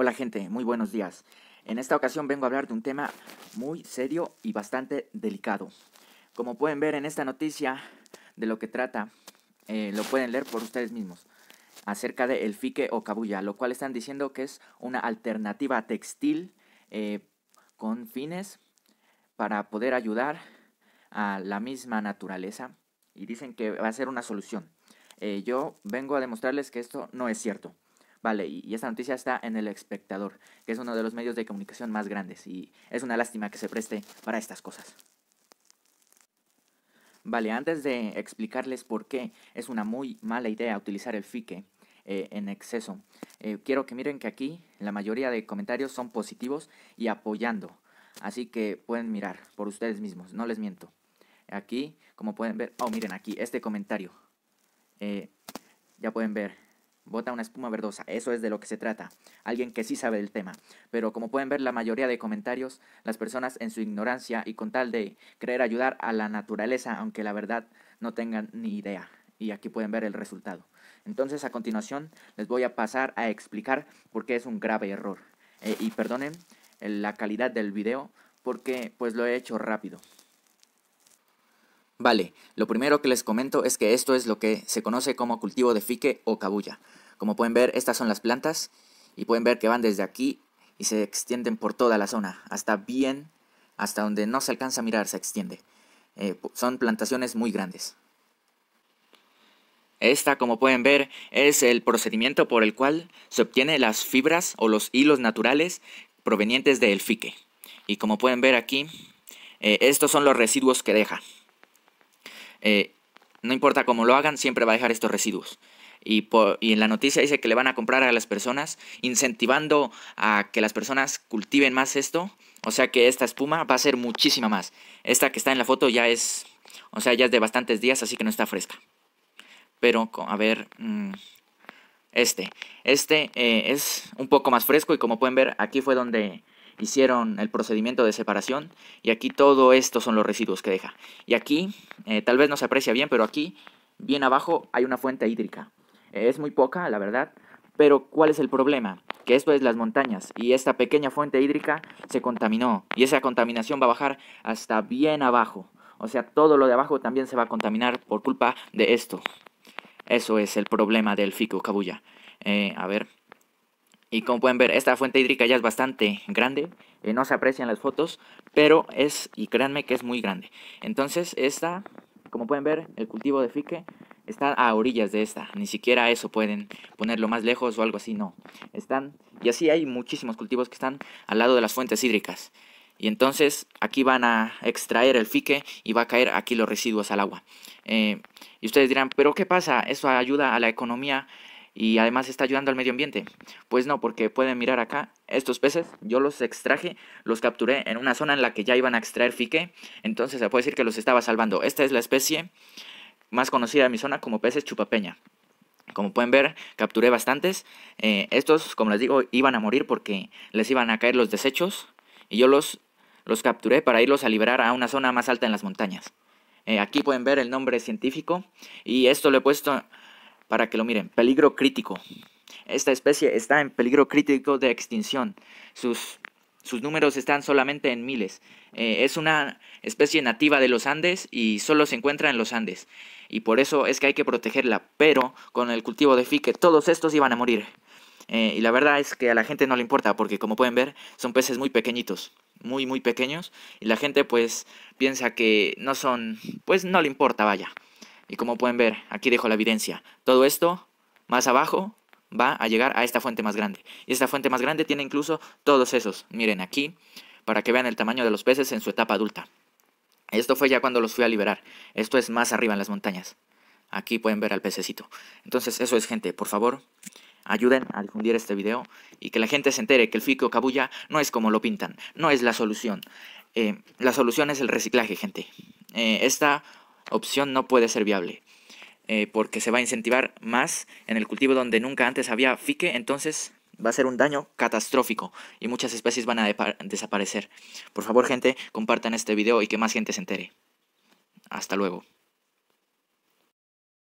Hola gente, muy buenos días. En esta ocasión vengo a hablar de un tema muy serio y bastante delicado. Como pueden ver en esta noticia de lo que trata, eh, lo pueden leer por ustedes mismos, acerca de el fique o cabuya, lo cual están diciendo que es una alternativa textil eh, con fines para poder ayudar a la misma naturaleza y dicen que va a ser una solución. Eh, yo vengo a demostrarles que esto no es cierto. Vale, y, esta noticia está en El Espectador, que es uno de los medios de comunicación más grandes, y es una lástima que se preste para estas cosas. Vale, antes de explicarles por qué es una muy mala idea utilizar el fique eh, en exceso, eh, quiero que miren que aquí la mayoría de comentarios son positivos y apoyando, así que pueden mirar por ustedes mismos, no les miento. Aquí, como pueden ver, oh, miren aquí, este comentario. Eh, ya pueden ver, bota una espuma verdosa. Eso es de lo que se trata. Alguien que sí sabe del tema. Pero como pueden ver la mayoría de comentarios, las personas en su ignorancia y con tal de creer ayudar a la naturaleza, aunque la verdad no tengan ni idea. Y aquí pueden ver el resultado. Entonces a continuación les voy a pasar a explicar por qué es un grave error. Eh, y perdonen eh, la calidad del video porque pues lo he hecho rápido. Vale, lo primero que les comento es que esto es lo que se conoce como cultivo de fique o cabulla. Como pueden ver, estas son las plantas y pueden ver que van desde aquí y se extienden por toda la zona, hasta bien, hasta donde no se alcanza a mirar, se extiende. Eh, son plantaciones muy grandes. Esta, como pueden ver, es el procedimiento por el cual se obtienen las fibras o los hilos naturales provenientes del fique. Y como pueden ver aquí, eh, estos son los residuos que deja. Eh, no importa cómo lo hagan, siempre va a dejar estos residuos y, en la noticia dice que le van a comprar a las personas, incentivando a que las personas cultiven más esto. O sea que esta espuma va a ser muchísima más. Esta que está en la foto ya es, o sea, ya es de bastantes días, así que no está fresca. Pero, a ver, mm, este, este eh, es un poco más fresco y como pueden ver, aquí fue donde hicieron el procedimiento de separación y aquí todo esto son los residuos que deja. Y aquí, eh, tal vez no se aprecia bien, pero aquí, bien abajo, hay una fuente hídrica. Es muy poca, la verdad, pero ¿cuál es el problema? Que esto es las montañas y esta pequeña fuente hídrica se contaminó y esa contaminación va a bajar hasta bien abajo. O sea, todo lo de abajo también se va a contaminar por culpa de esto. Eso es el problema del fico cabulla. Eh, a ver. Y como pueden ver, esta fuente hídrica ya es bastante grande. Eh, no se aprecian las fotos, pero es, y créanme que es muy grande. Entonces, esta, como pueden ver, el cultivo de fique están a orillas de esta, ni siquiera eso pueden ponerlo más lejos o algo así, no. Están, y así hay muchísimos cultivos que están al lado de las fuentes hídricas. Y entonces aquí van a extraer el fique y va a caer aquí los residuos al agua. Eh, y ustedes dirán, pero ¿qué pasa? Eso ayuda a la economía y además está ayudando al medio ambiente. Pues no, porque pueden mirar acá, estos peces yo los extraje, los capturé en una zona en la que ya iban a extraer fique, entonces se puede decir que los estaba salvando. Esta es la especie más conocida en mi zona como peces chupapeña. Como pueden ver, capturé bastantes. Eh, estos, como les digo, iban a morir porque les iban a caer los desechos y yo los, los capturé para irlos a liberar a una zona más alta en las montañas. Eh, aquí pueden ver el nombre científico y esto lo he puesto para que lo miren. Peligro crítico. Esta especie está en peligro crítico de extinción. Sus, sus números están solamente en miles. Eh, es una especie nativa de los Andes y solo se encuentra en los Andes y por eso es que hay que protegerla, pero con el cultivo de fique todos estos iban a morir. Eh, y la verdad es que a la gente no le importa, porque como pueden ver, son peces muy pequeñitos, muy, muy pequeños, y la gente pues piensa que no son, pues no le importa, vaya. Y como pueden ver, aquí dejo la evidencia. Todo esto, más abajo, va a llegar a esta fuente más grande. Y esta fuente más grande tiene incluso todos esos. Miren aquí, para que vean el tamaño de los peces en su etapa adulta. Esto fue ya cuando los fui a liberar. Esto es más arriba en las montañas. Aquí pueden ver al pececito. Entonces, eso es gente, por favor, ayuden a difundir este video y que la gente se entere que el fique o cabulla no es como lo pintan, no es la solución. Eh, la solución es el reciclaje, gente. Eh, esta opción no puede ser viable. Eh, porque se va a incentivar más en el cultivo donde nunca antes había fique, entonces va a ser un daño catastrófico y muchas especies van a desaparecer. Por favor, gente, compartan este video y que más gente se entere. Hasta luego.